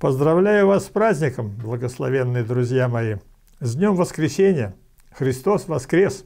Поздравляю вас с праздником, благословенные друзья мои! С Днем Воскресения! Христос воскрес!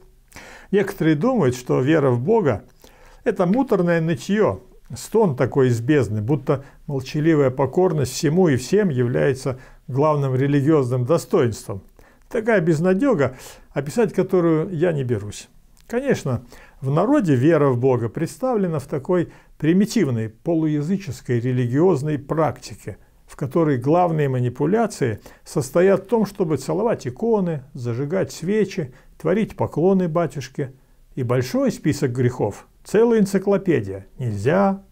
Некоторые думают, что вера в Бога – это муторное нытье, стон такой из бездны, будто молчаливая покорность всему и всем является главным религиозным достоинством. Такая безнадега, описать которую я не берусь. Конечно, в народе вера в Бога представлена в такой примитивной полуязыческой религиозной практике – в которой главные манипуляции состоят в том, чтобы целовать иконы, зажигать свечи, творить поклоны батюшке. И большой список грехов, целая энциклопедия. Нельзя,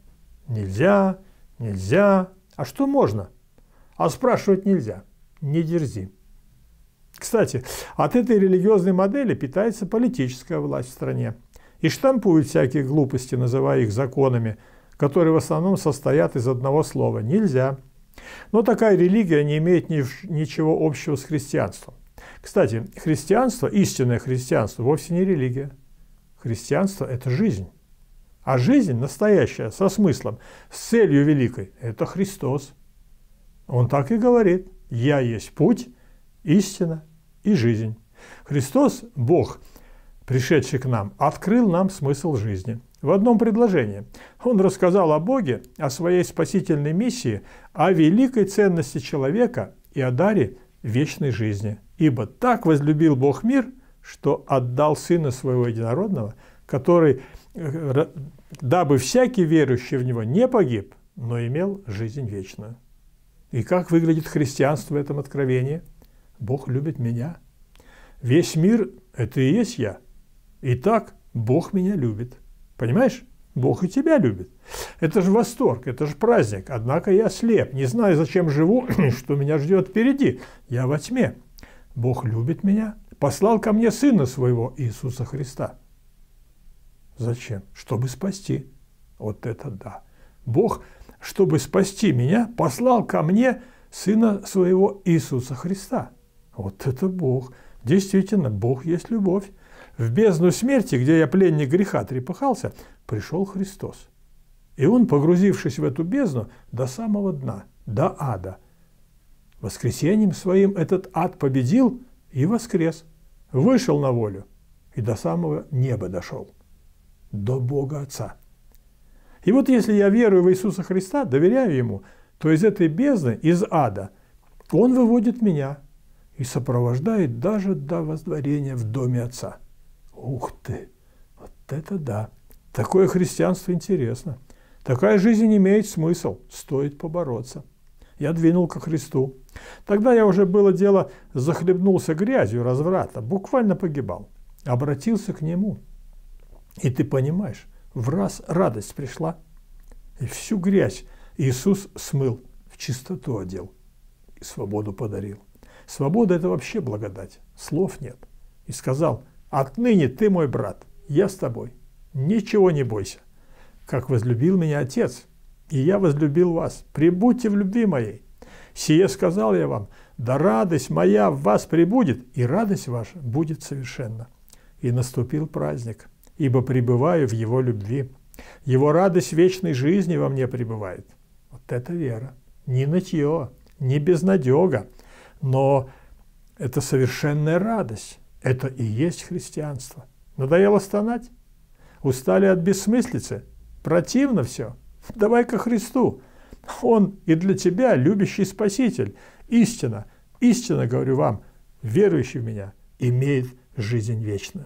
нельзя, нельзя. А что можно? А спрашивать нельзя. Не дерзи. Кстати, от этой религиозной модели питается политическая власть в стране и штампуют всякие глупости, называя их законами, которые в основном состоят из одного слова «нельзя». Но такая религия не имеет ничего общего с христианством. Кстати, христианство, истинное христианство, вовсе не религия. Христианство – это жизнь. А жизнь настоящая, со смыслом, с целью великой – это Христос. Он так и говорит «Я есть путь, истина и жизнь». Христос, Бог, пришедший к нам, открыл нам смысл жизни – в одном предложении он рассказал о Боге, о своей спасительной миссии, о великой ценности человека и о даре вечной жизни. «Ибо так возлюбил Бог мир, что отдал Сына Своего Единородного, который, э, дабы всякий верующий в Него не погиб, но имел жизнь вечную». И как выглядит христианство в этом откровении? Бог любит меня. Весь мир – это и есть я. И так Бог меня любит. Понимаешь? Бог и тебя любит. Это же восторг, это же праздник. Однако я слеп, не знаю, зачем живу, что меня ждет впереди. Я во тьме. Бог любит меня, послал ко мне Сына Своего, Иисуса Христа. Зачем? Чтобы спасти. Вот это да. Бог, чтобы спасти меня, послал ко мне Сына Своего Иисуса Христа. Вот это Бог. Действительно, Бог есть любовь. В бездну смерти, где я пленник греха трепыхался, пришел Христос. И он, погрузившись в эту бездну, до самого дна, до ада. Воскресением своим этот ад победил и воскрес. Вышел на волю и до самого неба дошел. До Бога Отца. И вот если я верую в Иисуса Христа, доверяю Ему, то из этой бездны, из ада, Он выводит меня и сопровождает даже до воздворения в доме Отца. Ух ты! Вот это да! Такое христианство интересно. Такая жизнь имеет смысл, стоит побороться. Я двинул ко Христу. Тогда я уже было дело захлебнулся грязью разврата, буквально погибал. Обратился к Нему. И ты понимаешь, в раз радость пришла, и всю грязь Иисус смыл, в чистоту одел и свободу подарил. Свобода – это вообще благодать, слов нет. И сказал – Отныне ты мой брат, я с тобой. Ничего не бойся. Как возлюбил меня Отец, и я возлюбил вас. Прибудьте в любви моей. Сие сказал я вам, да радость моя в вас прибудет, и радость ваша будет совершенна. И наступил праздник, ибо пребываю в его любви. Его радость вечной жизни во мне пребывает. Вот это вера. Не нытье, не безнадега, но это совершенная радость. Это и есть христианство. Надоело стонать? Устали от бессмыслицы? Противно все? Давай ко Христу. Он и для тебя любящий Спаситель. Истина, истина, говорю вам, верующий в меня, имеет жизнь вечную.